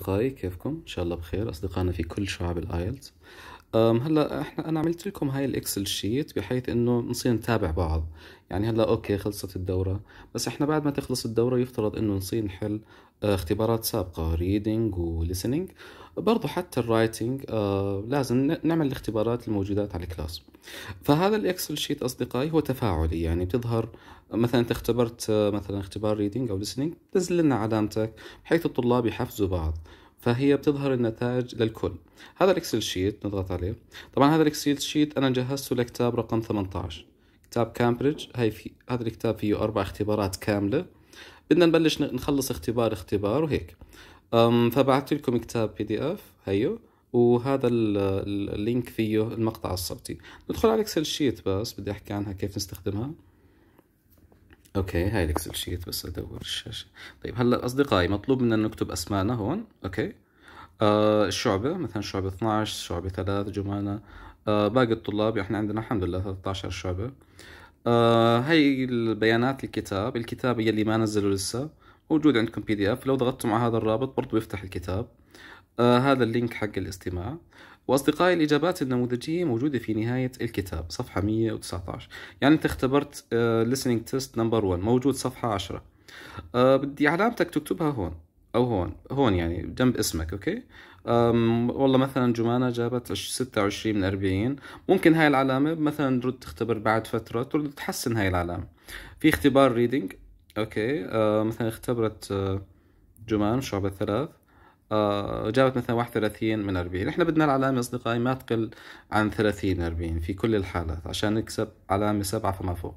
أصدقائي كيفكم؟ إن شاء الله بخير أصدقائنا في كل شعب الآيلتس هلا احنا انا عملت لكم هاي الاكسل شيت بحيث انه نصير نتابع بعض يعني هلا اوكي خلصت الدوره بس احنا بعد ما تخلص الدوره يفترض انه نصير نحل أه، اختبارات سابقه ريدنج وليسننج برضه حتى الرايتنج أه، لازم نعمل الاختبارات الموجودات على الكلاس فهذا الاكسل شيت اصدقائي هو تفاعلي يعني بتظهر مثلا انت اختبرت أه، مثلا اختبار ريدنج او ليسننج تنزل لنا علامتك بحيث الطلاب يحفزوا بعض فهي بتظهر النتائج للكل هذا الاكسل شيت نضغط عليه طبعا هذا الاكسل شيت انا جهزته لكتاب رقم 18 كتاب كامبريدج هي في هذا الكتاب فيه اربع اختبارات كامله بدنا نبلش نخلص اختبار اختبار وهيك فبعثت لكم كتاب بي دي اف هيو وهذا اللينك فيه المقطع الصوتي ندخل على الاكسل شيت بس بدي احكي عنها كيف نستخدمها اوكي هاي الاكسل شيت بس ادور الشاشه طيب هلا اصدقائي مطلوب منا نكتب اسمائنا هون اوكي آه، الشعبة مثلا شعبة 12 شعبة 3 جمانة آه، باقي الطلاب احنا يعني عندنا الحمد لله 13 شعبة آه، هاي البيانات الكتاب الكتاب يلي ما نزلوا لسه موجود عندكم بي دي اف لو ضغطتم على هذا الرابط برضو بيفتح الكتاب هذا اللينك حق الاستماع وأصدقائي الإجابات النموذجية موجودة في نهاية الكتاب صفحة 119 يعني أنت اختبرت listening test number 1 موجود صفحة 10 بدي علامتك تكتبها هون او هون هون يعني جنب اسمك اوكي أم والله مثلا جمانة جابت 26 من 40 ممكن هاي العلامة مثلا ترد تختبر بعد فترة ترد تحسن هاي العلامة في اختبار ريدنج اوكي أه مثلا اختبرت أه، جمان شعبة ثلاث أه جابت مثلا 31 من 40 احنا بدنا العلامة اصدقائي ما تقل عن 30 من 40 في كل الحالات عشان نكسب علامة سبعة فما فوق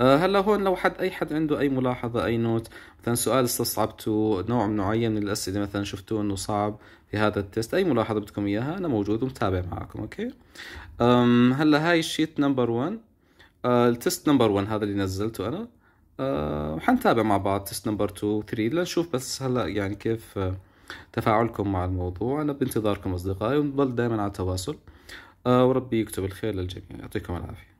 آه، هلا هون لو حد اي حد عنده اي ملاحظه اي نوت مثلا سؤال استصعبته نوع من معين من الاسئله مثلا شفتوه انه صعب في هذا التيست اي ملاحظه بدكم اياها انا موجود ومتابع معكم اوكي هلا هاي الشيت نمبر 1 التست نمبر 1 هذا اللي نزلته انا وحنتابع آه، حنتابع مع بعض تست نمبر 2 3 لنشوف بس هلا يعني كيف آه، تفاعلكم مع الموضوع انا بانتظاركم اصدقائي ونضل دائما على تواصل وربي يكتب الخير للجميع يعطيكم العافيه